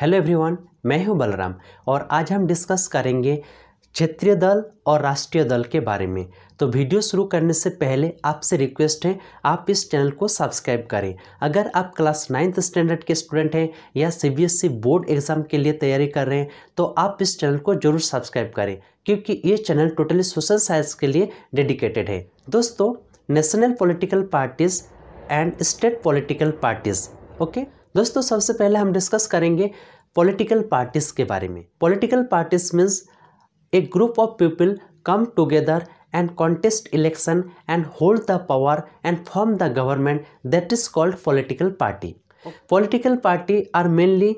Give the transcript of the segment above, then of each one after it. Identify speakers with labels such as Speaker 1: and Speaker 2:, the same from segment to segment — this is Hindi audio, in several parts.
Speaker 1: हेलो एवरीवन मैं हूं बलराम और आज हम डिस्कस करेंगे क्षेत्रीय दल और राष्ट्रीय दल के बारे में तो वीडियो शुरू करने से पहले आपसे रिक्वेस्ट है आप इस चैनल को सब्सक्राइब करें अगर आप क्लास नाइन्थ स्टैंडर्ड के स्टूडेंट हैं या सीबीएसई e बोर्ड एग्ज़ाम के लिए तैयारी कर रहे हैं तो आप इस चैनल को ज़रूर सब्सक्राइब करें क्योंकि ये चैनल टोटली सोशल साइंस के लिए डेडिकेटेड है दोस्तों national political parties and state political parties okay दोस्तों सबसे पहले हम डिस्कस करेंगे पॉलिटिकल पार्टीज के बारे में political parties means a group of people come together and contest election and hold the power and form the government that is called political party political party are mainly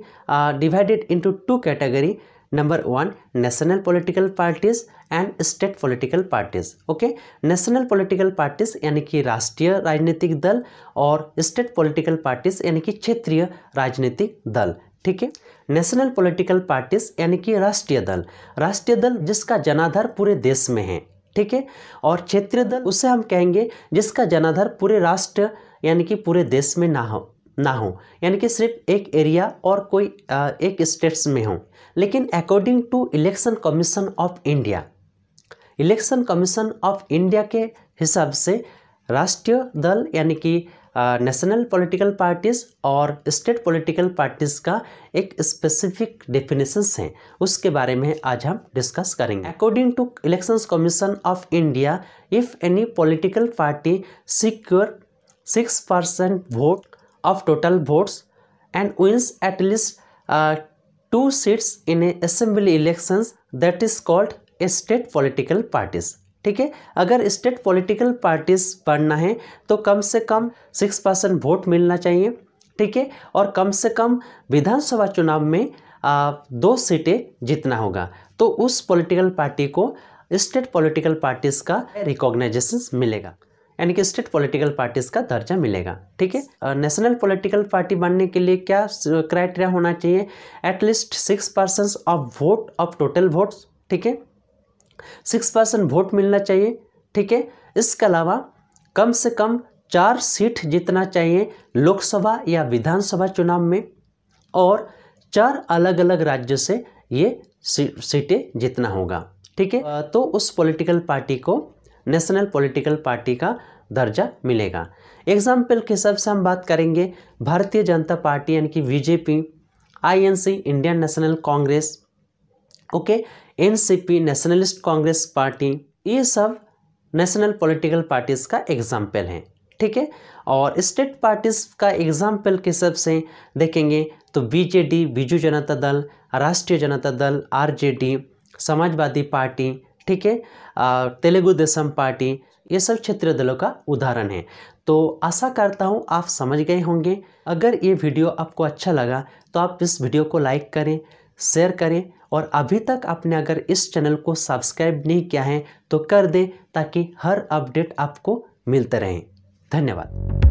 Speaker 1: divided into two category number one national political parties and state political parties okay national political parties यानी कि राष्ट्रीय राजनीतिक दल और स्टेट पॉलिटिकल पार्टीज यानी कि क्षेत्रीय राजनीतिक दल ठीक है नेशनल पॉलिटिकल पार्टीज यानी कि राष्ट्रीय दल राष्ट्रीय दल जिसका जनाधार पूरे देश में है ठीक है और क्षेत्रीय दल उसे हम कहेंगे जिसका जनाधार पूरे राष्ट्र यानी कि पूरे देश में ना हो ना हो यानी कि सिर्फ एक एरिया और कोई आ, एक स्टेट्स में हो लेकिन according to election commission of India election commission of India के हिसाब से राष्ट्रीय दल यानी कि नेशनल पॉलिटिकल पार्टीज़ और स्टेट पॉलिटिकल पार्टीज़ का एक स्पेसिफिक डेफिनेशंस हैं उसके बारे में आज हम डिस्कस करेंगे according to elections commission of India if any political party secure six percent vote of total votes and wins at least uh, two seats in assembly elections that is called a state political parties ठीक है अगर स्टेट पॉलिटिकल पार्टीज बनना है तो कम से कम सिक्स परसेंट वोट मिलना चाहिए ठीक है और कम से कम विधानसभा चुनाव में आ, दो सीटें जीतना होगा तो उस पॉलिटिकल पार्टी को स्टेट पॉलिटिकल पार्टीज का रिकॉग्नाइजेशन मिलेगा यानी कि स्टेट पॉलिटिकल पार्टीज का दर्जा मिलेगा ठीक है नेशनल पॉलिटिकल पार्टी बनने के लिए क्या क्राइटेरिया होना चाहिए at least six percent of vote of total vote ठीक है सिक्स परसेंट वोट मिलना चाहिए ठीक है इसके अलावा कम से कम चार सीट जीतना चाहिए लोकसभा या विधानसभा चुनाव में और चार अलग अलग राज्यों से ये सीटें जीतना होगा ठीक है तो उस पॉलिटिकल पार्टी को नेशनल पॉलिटिकल पार्टी का दर्जा मिलेगा एग्जाम्पल के हिसाब से हम बात करेंगे भारतीय जनता पार्टी यानी कि BJP INC Indian National Congress okay NCP Nationalist Congress Party ये सब नेशनल पॉलिटिकल पार्टीज़ का एग्जाम्पल हैं ठीक है और स्टेट पार्टीज़ का एग्जाम्पल के हिसाब से देखेंगे तो बीजेडी बीजू जनता दल राष्ट्रीय जनता दल आरजेडी समाजवादी पार्टी ठीक है तेलुगु देशम पार्टी ये सब क्षेत्रीय दलों का उदाहरण है तो आशा करता हूँ आप समझ गए होंगे अगर ये वीडियो आपको अच्छा लगा तो आप इस वीडियो को लाइक करें शेयर करें और अभी तक आपने अगर इस चैनल को सब्सक्राइब नहीं किया है तो कर दें ताकि हर अपडेट आपको मिलते रहें धन्यवाद